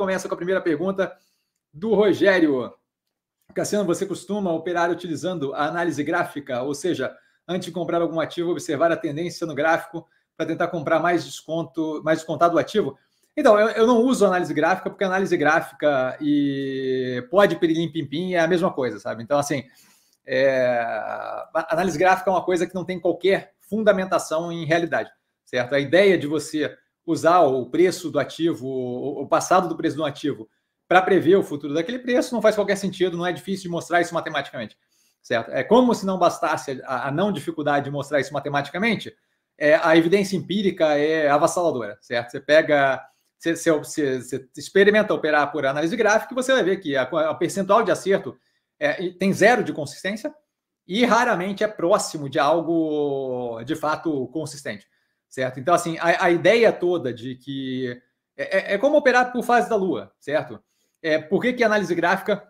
começa com a primeira pergunta do Rogério. Cassiano, você costuma operar utilizando a análise gráfica, ou seja, antes de comprar algum ativo, observar a tendência no gráfico para tentar comprar mais desconto, mais descontado o ativo? Então, eu, eu, não uso análise gráfica, porque análise gráfica e pode perilim pim, pim é a mesma coisa, sabe? Então, assim, é... análise gráfica é uma coisa que não tem qualquer fundamentação em realidade, certo? A ideia de você usar o preço do ativo, o passado do preço do ativo, para prever o futuro daquele preço, não faz qualquer sentido, não é difícil de mostrar isso matematicamente. Certo? É como se não bastasse a, a não dificuldade de mostrar isso matematicamente, é, a evidência empírica é avassaladora, certo? Você pega, você, você, você experimenta operar por análise gráfica e você vai ver que a, a percentual de acerto é, tem zero de consistência e raramente é próximo de algo de fato consistente certo? Então, assim, a, a ideia toda de que é, é, é, como operar por fase da Lua, certo? É, por que, que a análise gráfica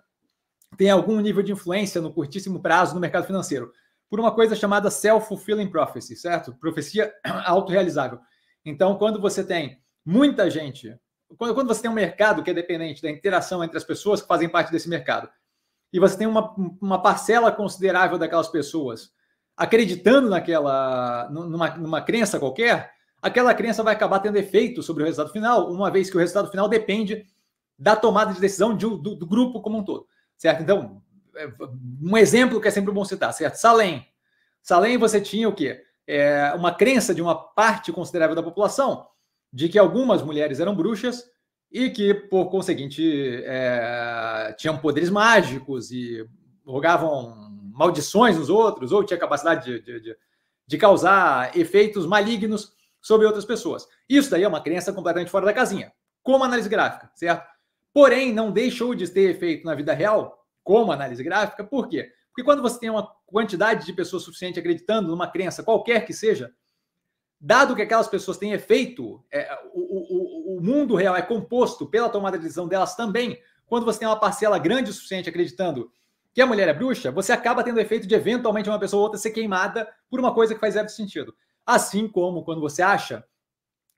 tem algum nível de influência no curtíssimo prazo no mercado financeiro? Por uma coisa chamada self-fulfilling prophecy, certo? Profecia autorrealizável. Então, quando você tem muita gente, quando, quando você tem um mercado que é dependente da interação entre as pessoas que fazem parte desse mercado, e você tem uma, uma parcela considerável daquelas pessoas acreditando naquela numa, numa crença qualquer, aquela crença vai acabar tendo efeito sobre o resultado final, uma vez que o resultado final depende da tomada de decisão de, do, do, grupo como um todo, certo? Então, é, um exemplo que é sempre bom citar, certo? Salem. Salem você tinha o quê? É, uma crença de uma parte considerável da população de que algumas mulheres eram bruxas e que, por conseguinte, é, tinham poderes mágicos e rogavam maldições nos outros, ou tinha capacidade de, de, de, de causar efeitos malignos sobre outras pessoas. Isso daí é uma crença completamente fora da casinha, como análise gráfica, certo? Porém, não deixou de ter efeito na vida real, como análise gráfica, por quê? Porque quando você tem uma quantidade de pessoas suficiente acreditando numa crença, qualquer que seja, dado que aquelas pessoas têm efeito, é, o, o, o mundo real é composto pela tomada de decisão delas também. Quando você tem uma parcela grande o suficiente acreditando que a mulher é bruxa, você acaba tendo o efeito de eventualmente uma pessoa ou outra ser queimada por uma coisa que faz zero sentido. Assim como quando você acha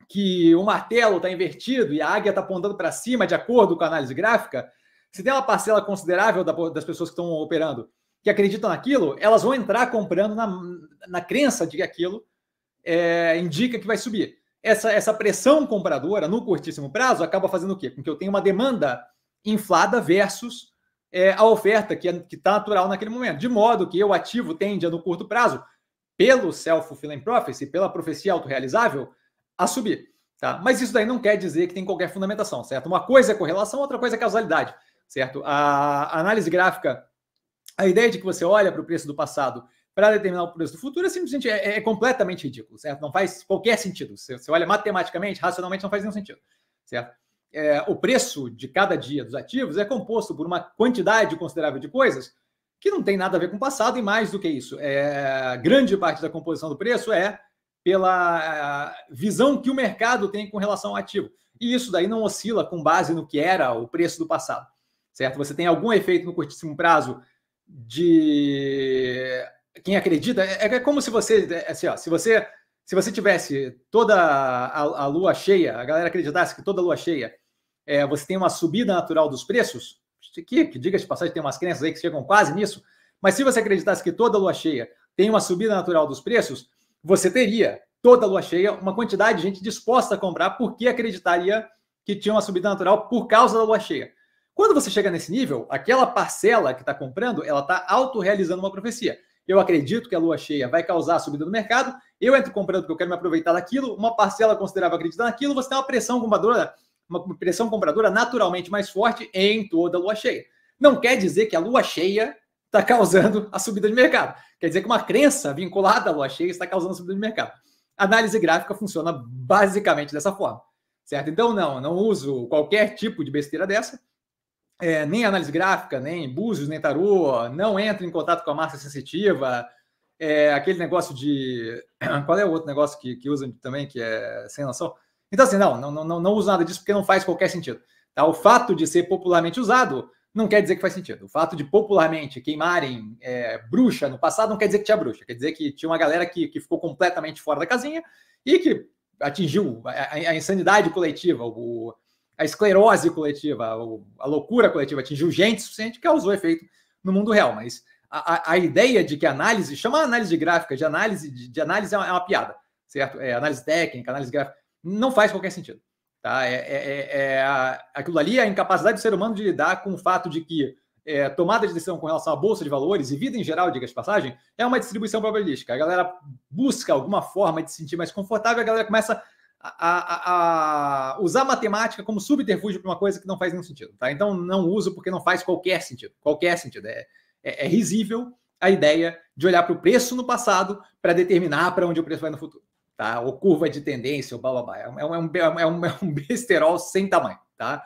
que o martelo está invertido e a águia está apontando para cima de acordo com a análise gráfica, se tem uma parcela considerável das pessoas que estão operando que acreditam naquilo, elas vão entrar comprando na, na crença de que aquilo é, indica que vai subir. Essa, essa pressão compradora no curtíssimo prazo acaba fazendo o quê? Com que eu tenho uma demanda inflada versus é, a oferta que é, está natural naquele momento. De modo que o ativo tende, a, no curto prazo, pelo self-fulfilling prophecy, pela profecia autorrealizável, a subir. Tá? Mas isso daí não quer dizer que tem qualquer fundamentação, certo? Uma coisa é correlação, outra coisa é causalidade, certo? A análise gráfica, a ideia de que você olha para o preço do passado para determinar o preço do futuro é simplesmente é, é, completamente ridículo, certo? Não faz qualquer sentido. Você, você olha matematicamente, racionalmente, não faz nenhum sentido, certo? é, o preço de cada dia dos ativos é composto por uma quantidade considerável de coisas que não tem nada a ver com o passado, e mais do que isso, é, grande parte da composição do preço é pela é, visão que o mercado tem com relação ao ativo. E isso daí não oscila com base no que era o preço do passado, certo? Você tem algum efeito no curtíssimo prazo de quem acredita. É, é como se você, é, assim, ó, se você se você tivesse toda a, a lua cheia, a galera acreditasse que toda a lua cheia é, você tem uma subida natural dos preços, que, que diga de passagem, tem umas crenças aí que chegam quase nisso, mas se você acreditasse que toda lua cheia tem uma subida natural dos preços, você teria toda lua cheia uma quantidade de gente disposta a comprar porque acreditaria que tinha uma subida natural por causa da lua cheia. Quando você chega nesse nível, aquela parcela que está comprando, ela está autorrealizando uma profecia. Eu acredito que a lua cheia vai causar a subida do mercado, eu entro comprando porque eu quero me aproveitar daquilo, uma parcela considerável acredita naquilo, você tem uma pressão compradora uma pressão compradora naturalmente mais forte em toda a lua cheia. Não quer dizer que a lua cheia está causando a subida de mercado. Quer dizer que uma crença vinculada à lua cheia está causando a subida de mercado. A análise gráfica funciona basicamente dessa forma, certo? Então, não, não uso qualquer tipo de besteira dessa. É, nem análise gráfica, nem búzios, nem tarô, não entra em contato com a massa sensitiva, é, aquele negócio de. Qual é o outro negócio que, que usam também, que é sem noção? Então, assim, não, não, não, não uso nada disso porque não faz qualquer sentido. Tá? O fato de ser popularmente usado não quer dizer que faz sentido. O fato de popularmente queimarem é, bruxa no passado não quer dizer que tinha bruxa, quer dizer que tinha uma galera que, que ficou completamente fora da casinha e que atingiu a, a, insanidade coletiva, o, a esclerose coletiva, o, a loucura coletiva, atingiu gente suficiente que causou efeito no mundo real. Mas a, a, ideia de que análise, chama análise gráfica, de análise, de, de análise é uma, é uma piada, certo? É, análise técnica, análise gráfica não faz qualquer sentido. Tá? É, é, é, é aquilo ali é a incapacidade do ser humano de lidar com o fato de que é, tomada de decisão com relação à bolsa de valores e vida em geral, diga de passagem, é uma distribuição probabilística. A galera busca alguma forma de se sentir mais confortável, a galera começa a, a, a usar matemática como subterfúgio para uma coisa que não faz nenhum sentido. Tá? Então, não uso porque não faz qualquer sentido. Qualquer sentido. É, é, é risível a ideia de olhar para o preço no passado para determinar para onde o preço vai no futuro tá? Ou curva de tendência, ou blá blá blá. É um, é um, é um é é besterol sem tamanho, tá?